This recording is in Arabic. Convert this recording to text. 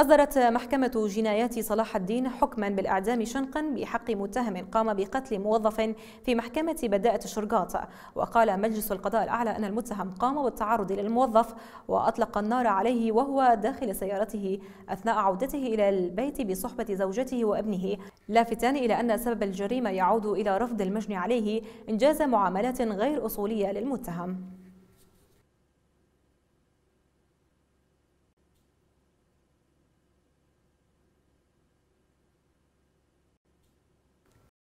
أصدرت محكمة جنايات صلاح الدين حكما بالإعدام شنقا بحق متهم قام بقتل موظف في محكمة بداءة الشرقاط وقال مجلس القضاء الأعلى أن المتهم قام بالتعرض للموظف وأطلق النار عليه وهو داخل سيارته أثناء عودته إلى البيت بصحبة زوجته وابنه لافتان إلى أن سبب الجريمة يعود إلى رفض المجني عليه إنجاز معاملات غير أصولية للمتهم